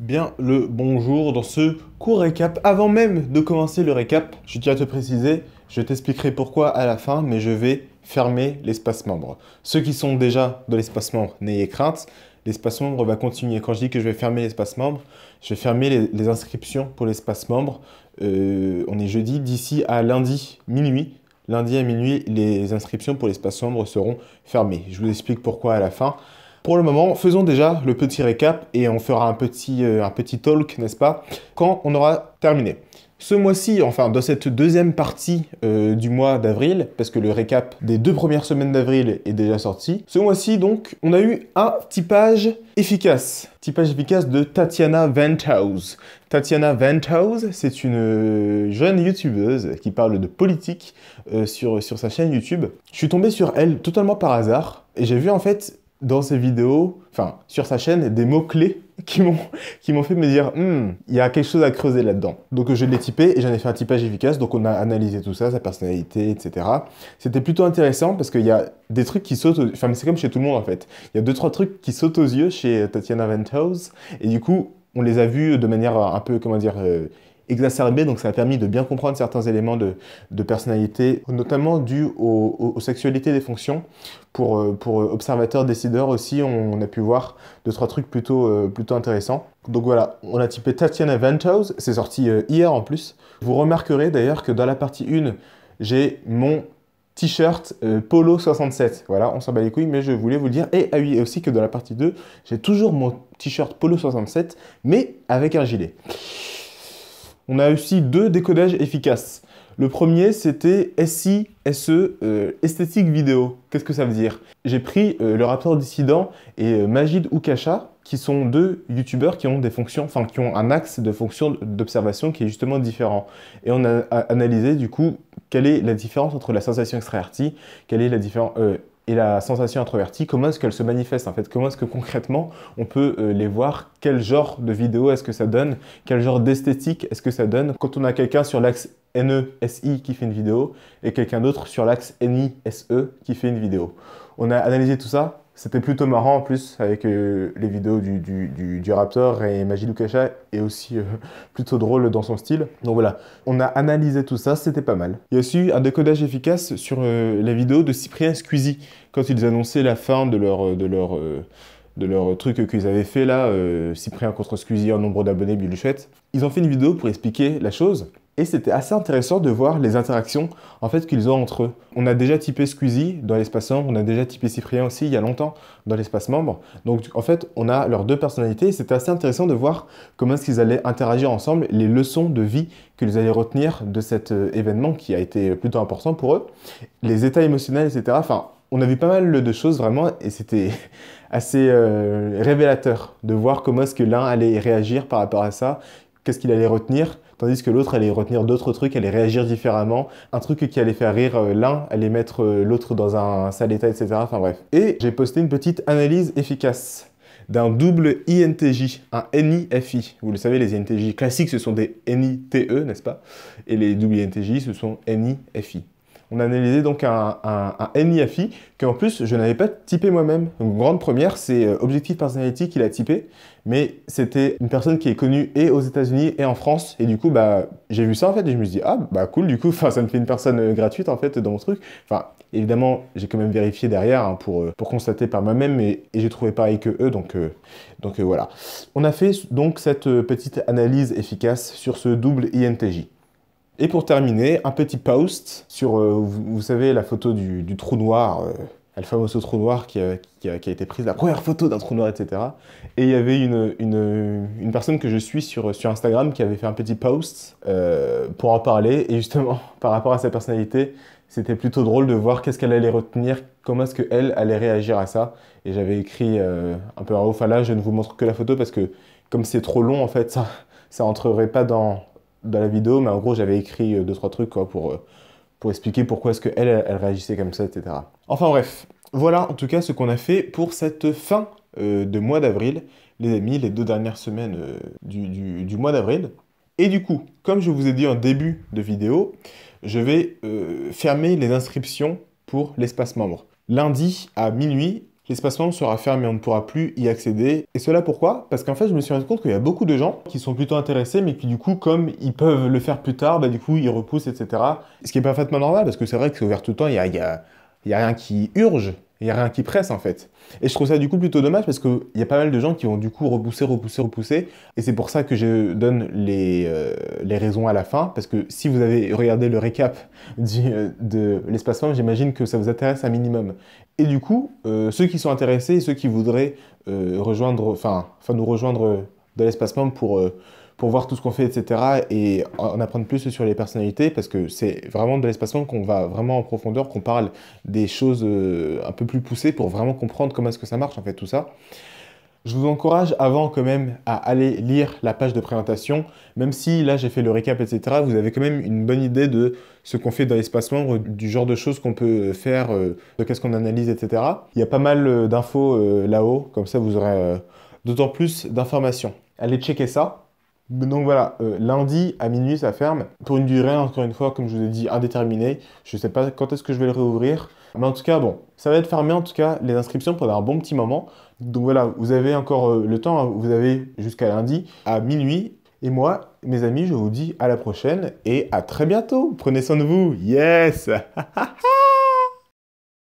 bien le bonjour dans ce court récap. Avant même de commencer le récap, je tiens à te préciser, je t'expliquerai pourquoi à la fin, mais je vais fermer l'espace membre. Ceux qui sont déjà dans l'espace membre, n'ayez crainte, l'espace membre va continuer. Quand je dis que je vais fermer l'espace membre, je vais fermer les, inscriptions pour l'espace membre. Euh, on est jeudi, d'ici à lundi minuit, Lundi à minuit, les inscriptions pour l'espace membre seront fermées. Je vous explique pourquoi à la fin. Pour le moment, faisons déjà le petit récap et on fera un petit, euh, un petit talk, n'est-ce pas, quand on aura terminé. Ce mois-ci, enfin dans cette deuxième partie euh, du mois d'avril, parce que le récap des deux premières semaines d'avril est déjà sorti, ce mois-ci donc on a eu un typage efficace. Typage efficace de Tatiana Venthouse. Tatiana Venthouse, c'est une euh, jeune youtubeuse qui parle de politique sur, sur sa chaîne YouTube. Je suis tombé sur elle totalement par hasard et j'ai vu en fait dans ses vidéos, enfin sur sa chaîne, des mots-clés qui m'ont fait me dire hmm, il y a quelque chose à creuser là-dedans. Donc je l'ai typé et j'en ai fait un typage efficace. Donc on a analysé tout ça, sa personnalité, etc. C'était plutôt intéressant parce qu'il y a des trucs qui sautent. Enfin c'est comme chez tout le monde en fait. Il y a deux trois trucs qui sautent aux yeux chez euh, Tatiana Venthouse et du coup on les a vus de manière euh, un peu comment dire euh, Exacerbé, donc ça a permis de bien comprendre certains éléments de, de personnalité, notamment dû aux, sexualités des fonctions. Pour, euh, pour observateurs décideurs aussi, on, a pu voir deux, trois trucs plutôt, euh, plutôt intéressants. Donc voilà, on a typé Tatiana Venthouse, c'est sorti euh, hier en plus. Vous remarquerez d'ailleurs que dans la partie 1, j'ai mon t-shirt Polo 67. Voilà, on s'en bat les couilles, mais je voulais vous le dire. Et ah oui, et aussi que dans la partie 2, j'ai toujours mon t-shirt Polo 67, mais avec un gilet on a aussi deux décodages efficaces. Le premier, c'était SI, SE, euh, esthétique vidéo. Qu'est-ce que ça veut dire J'ai pris euh, le rappeur dissident et Magid euh, Majid Oukacha, qui sont deux youtubeurs qui ont des fonctions, enfin qui ont un axe de fonction d'observation qui est justement différent. Et on a analysé du coup quelle est la différence entre la sensation extravertie, quelle est la différence et la sensation introvertie, comment est-ce qu'elle se manifeste en fait Comment est-ce que concrètement on peut euh, les voir Quel genre de vidéo est-ce que ça donne Quel genre d'esthétique est-ce que ça donne Quand on a quelqu'un sur l'axe NESI qui fait une vidéo et quelqu'un d'autre sur l'axe NISE qui fait une vidéo. On a analysé tout ça c'était plutôt marrant en plus avec euh, les vidéos du, Raptor et Magie Lukasha est aussi euh, plutôt drôle dans son style. Donc voilà, on a analysé tout ça, c'était pas mal. Il y a aussi un décodage efficace sur euh, les la vidéo de Cyprien Squeezie quand ils annonçaient la fin de leur, de leur, de leur truc qu'ils avaient fait là, Cyprien contre Squeezie en nombre d'abonnés, chouette Ils ont fait une vidéo pour expliquer la chose et c'était assez intéressant de voir les interactions en fait qu'ils ont entre eux. On a déjà typé Squeezie dans l'espace membre, on a déjà typé Cyprien aussi il y a longtemps dans l'espace membre. Donc en fait, on a leurs deux personnalités et c'était assez intéressant de voir comment est-ce qu'ils allaient interagir ensemble, les leçons de vie qu'ils allaient retenir de cet euh, événement qui a été plutôt important pour eux, les états émotionnels, etc. Enfin, on a vu pas mal de choses vraiment et c'était assez euh, révélateur de voir comment est-ce que l'un allait réagir par rapport à ça, qu'est-ce qu'il allait retenir, tandis que l'autre allait retenir d'autres trucs, allait réagir différemment. Un truc qui allait faire rire euh, l'un, allait mettre euh, l'autre dans un sale état, etc. Enfin bref. Et j'ai posté une petite analyse efficace d'un double INTJ, un NIFI. Vous le savez, les INTJ classiques, ce sont des NITE, n'est-ce pas Et les double INTJ, ce sont NIFI on a analysé donc un, un, un que en plus je n'avais pas typé moi-même. Donc grande première, c'est euh, Objective Personality qui l'a typé, mais c'était une personne qui est connue et aux États-Unis et en France. Et du coup, bah, j'ai vu ça en fait et je me suis dit ah bah cool du coup, ça me fait une personne euh, gratuite en fait dans mon truc. Enfin évidemment, j'ai quand même vérifié derrière hein, pour euh, pour constater par moi-même et, j'ai trouvé pareil que eux donc donc voilà. On a fait donc cette petite analyse efficace sur ce double INTJ. Et pour terminer, un petit post sur, euh, vous, savez, la photo du, trou noir, euh, le fameux trou noir qui a, été prise, la première photo d'un trou noir, etc. Et il y avait une, une, personne que je suis sur, sur Instagram qui avait fait un petit post euh, pour en parler. Et justement, par rapport à sa personnalité, c'était plutôt drôle de voir qu'est-ce qu'elle allait retenir, comment est-ce qu'elle allait réagir à ça. Et j'avais écrit un peu en haut, là, je ne vous montre que la photo parce que comme c'est trop long, en fait, ça, ça entrerait pas dans, dans la vidéo, mais en gros, j'avais écrit 2 euh, deux, trois trucs pour, euh, pour expliquer pourquoi est-ce qu'elle, elle réagissait comme ça, etc. Enfin bref, voilà en tout cas ce qu'on a fait pour cette fin euh, de mois d'avril, les amis, les deux dernières semaines du, mois d'avril. Et du coup, comme je vous ai dit en début de vidéo, je vais fermer les inscriptions pour l'espace membre. Lundi à minuit, l'espace membre sera fermé, on ne pourra plus y accéder. Et cela pourquoi Parce qu'en fait, je me suis rendu compte qu'il y a beaucoup de gens qui sont plutôt intéressés, mais qui du coup, comme ils peuvent le faire plus tard, bah du coup, ils repoussent, etc. Ce qui est parfaitement normal, parce que c'est vrai que c'est ouvert tout le temps, il n'y y a rien qui urge il n'y a rien qui presse en fait. Et je trouve ça du coup plutôt dommage parce qu'il y a pas mal de gens qui ont du coup repoussé, repoussé, repoussé. Et c'est pour ça que je donne les, euh, raisons à la fin. Parce que si vous avez regardé le récap euh, de l'espace femme, j'imagine que ça vous intéresse un minimum. Et du coup, euh, ceux qui sont intéressés ceux qui voudraient rejoindre, enfin, nous rejoindre de l'espace membre pour pour voir tout ce qu'on fait, etc. Et en apprendre plus sur les personnalités, parce que c'est vraiment de lespace membre qu'on va vraiment en profondeur, qu'on parle des choses euh, un peu plus poussées pour vraiment comprendre comment est-ce que ça marche, en fait, tout ça. Je vous encourage avant quand même à aller lire la page de présentation, même si là j'ai fait le récap, etc. Vous avez quand même une bonne idée de ce qu'on fait dans l'espace membre, du genre de choses qu'on peut faire, euh, de qu'est-ce qu'on analyse, etc. Il y a pas mal euh, d'infos là-haut, comme ça vous aurez d'autant plus d'informations. Allez checker ça. Donc voilà, euh, lundi à minuit ça ferme. Pour une durée, encore une fois, comme je vous ai dit, indéterminée. Je ne sais pas quand est-ce que je vais le réouvrir. Mais en tout cas, bon, ça va être fermé en tout cas les inscriptions pendant un bon petit moment. Donc voilà, vous avez encore euh, le temps, hein. vous avez jusqu'à lundi à minuit. Et moi, mes amis, je vous dis à la prochaine et à très bientôt. Prenez soin de vous. Yes